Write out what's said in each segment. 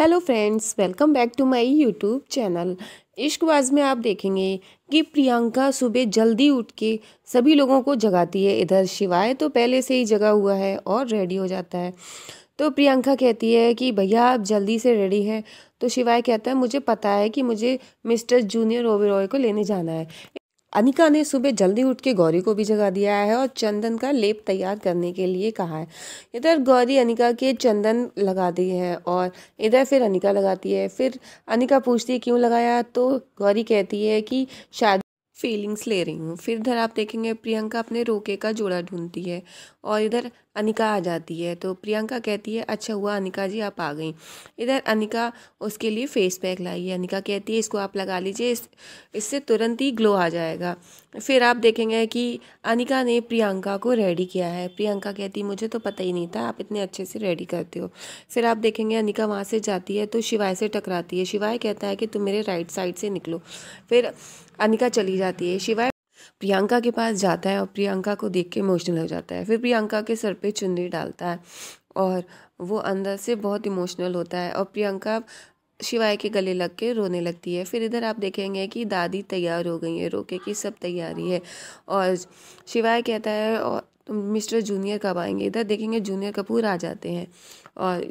hello friends welcome back to my YouTube channel Ishqbaaz में आप देखेंगे कि प्रियंका सुबह जल्दी उठ के सभी लोगों को जगाती है इधर शिवाय तो पहले से ही जगा हुआ है और रेडी हो जाता है तो प्रियंका कहती है कि भैया आप जल्दी से रेडी हैं तो शिवाय कहता है मुझे पता है कि मुझे मिस्टर जूनियर ओबेरॉय को लेने जाना है अनिका ने सुबह जल्दी उठ के गौरी को भी जगा दिया है और चंदन का लेप तैयार करने के लिए कहा है इधर गौरी अनिका के चंदन लगाती है और इधर फिर अनिका लगाती है फिर अनिका पूछती है क्यों लगाया तो गौरी कहती है कि शायद फीलिंग्स ले रही हूँ फिर इधर आप देखेंगे प्रियंका अपने रोके का जोड़ा ढूंढती है और इधर अनिका आ जाती है तो प्रियंका कहती है अच्छा हुआ अनिका जी आप आ गई इधर अनिका उसके लिए फेस पैक लाई है अनिका कहती है इसको आप लगा लीजिए इस इससे तुरंत ही ग्लो आ जाएगा फिर आप देखेंगे कि अनिका ने प्रियंका को रेडी किया है प्रियंका कहती मुझे तो पता ही नहीं था आप इतने अच्छे से रेडी करते हो फिर आप देखेंगे अनिका वहाँ से जाती है तो शिवाय से टकराती है शिवाय कहता है कि तुम मेरे राइट साइड से निकलो फिर अनिका चली जाती है शिवाय प्रियंका के पास जाता है और प्रियंका को देख के इमोशनल हो जाता है फिर प्रियंका के सर पे चुनरी डालता है और वो अंदर से बहुत इमोशनल होता है और प्रियंका शिवाय के गले लग के रोने लगती है फिर इधर आप देखेंगे कि दादी तैयार हो गई है रोके की सब तैयारी है और शिवाय कहता है और मिस्टर जूनियर कब आएंगे इधर देखेंगे जूनियर कपूर आ जाते हैं और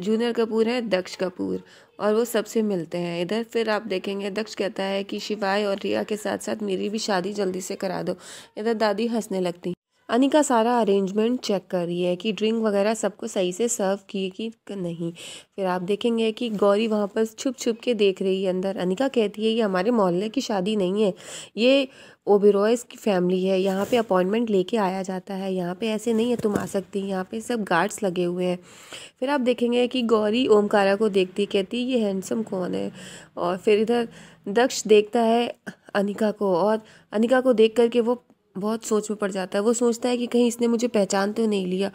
जूनियर कपूर है दक्ष कपूर और वो सबसे मिलते हैं इधर फिर आप देखेंगे दक्ष कहता है कि शिवाय और रिया के साथ साथ मेरी भी शादी जल्दी से करा दो इधर दादी हंसने लगती अनिका सारा अरेंजमेंट चेक कर रही है कि ड्रिंक वगैरह सबको सही से सर्व किए कि नहीं फिर आप देखेंगे कि गौरी वहाँ पर छुप छुप के देख रही है अंदर अनिका कहती है ये हमारे मोहल्ले की शादी नहीं है ये ओबेरॉयस की फैमिली है यहाँ पे अपॉइंटमेंट लेके आया जाता है यहाँ पे ऐसे नहीं है तुम आ सकती यहाँ पे सब गार्ड्स लगे हुए हैं फिर आप देखेंगे कि गौरी ओमकारा को देखती कहती ये हैंडसम कौन है और फिर इधर दक्ष देखता है अनिका को और अनिका को देख करके वो बहुत सोच में पड़ जाता है वो सोचता है कि कहीं इसने मुझे पहचान तो नहीं लिया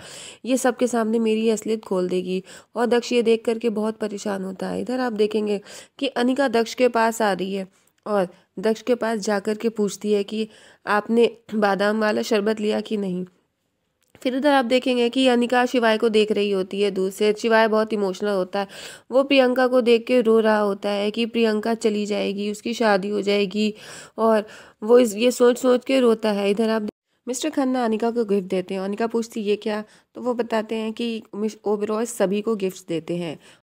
ये सबके सामने मेरी असलियत खोल देगी और दक्ष ये देख करके बहुत परेशान होता है इधर आप देखेंगे कि अनिका दक्ष के पास आ रही है और दक्ष के पास जाकर के पूछती है कि आपने बादाम वाला शरबत लिया कि नहीं फिर उधर आप देखेंगे कि अनिका शिवाय को देख रही होती है दूर से शिवाय बहुत इमोशनल होता है वो प्रियंका को देख के रो रहा होता है कि प्रियंका चली जाएगी उसकी शादी हो जाएगी और वो इस ये सोच सोच के रोता है इधर आप मिस्टर खन्ना अनिका को गिफ्ट देते हैं अनिका पूछती ये क्या तो वो बताते हैं कि ओबरॉय सभी को गिफ्ट देते हैं